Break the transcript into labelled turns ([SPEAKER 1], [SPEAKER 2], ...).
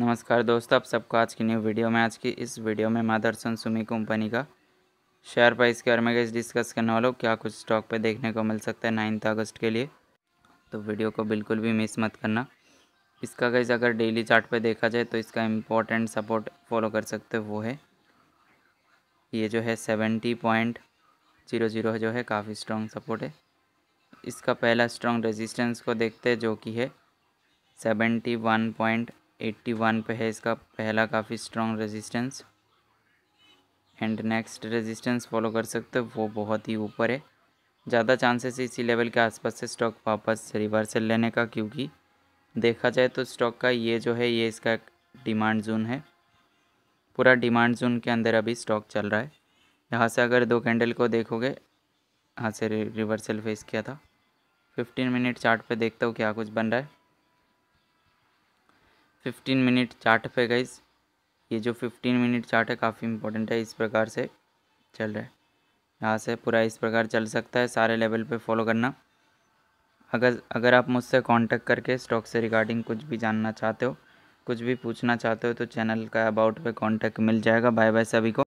[SPEAKER 1] नमस्कार दोस्तों आप सबको आज की न्यू वीडियो में आज की इस वीडियो में मादर्सन सुमी कंपनी का शेयर प्राइस के बारे में डिस्कस करने वाला हूँ क्या कुछ स्टॉक पे देखने को मिल सकता है नाइन्थ अगस्त के लिए तो वीडियो को बिल्कुल भी मिस मत करना इसका गई अगर डेली चार्ट पे देखा जाए तो इसका इम्पोर्टेंट सपोर्ट फॉलो कर सकते वो है ये जो है सेवेंटी पॉइंट जीरो जीरो जो है काफ़ी स्ट्रॉन्ग सपोर्ट है इसका पहला स्ट्रॉन्ग रेजिस्टेंस को देखते हैं जो कि है seventy one point eighty one पे है इसका पहला काफ़ी strong resistance and next resistance follow कर सकते हो वो बहुत ही ऊपर है ज़्यादा चांसेस इसी लेवल के आसपास से स्टॉक वापस रिवर्सल लेने का क्योंकि देखा जाए तो स्टॉक का ये जो है ये इसका डिमांड जोन है पूरा डिमांड जोन के अंदर अभी स्टॉक चल रहा है यहाँ से अगर दो कैंडल को देखोगे यहाँ से रिवर्सल फेस किया था फिफ्टीन मिनट चार्ट पे देखता हूँ क्या कुछ बन रहा है फिफ्टीन मिनट चार्ट पे गई ये जो फिफ्टीन मिनट चार्ट है काफ़ी इंपॉर्टेंट है इस प्रकार से चल रहा है यहाँ से पूरा इस प्रकार चल सकता है सारे लेवल पे फॉलो करना अगर अगर आप मुझसे कांटेक्ट करके स्टॉक से रिगार्डिंग कुछ भी जानना चाहते हो कुछ भी पूछना चाहते हो तो चैनल का अबाउट पे कांटेक्ट मिल जाएगा बाय बाय सभी को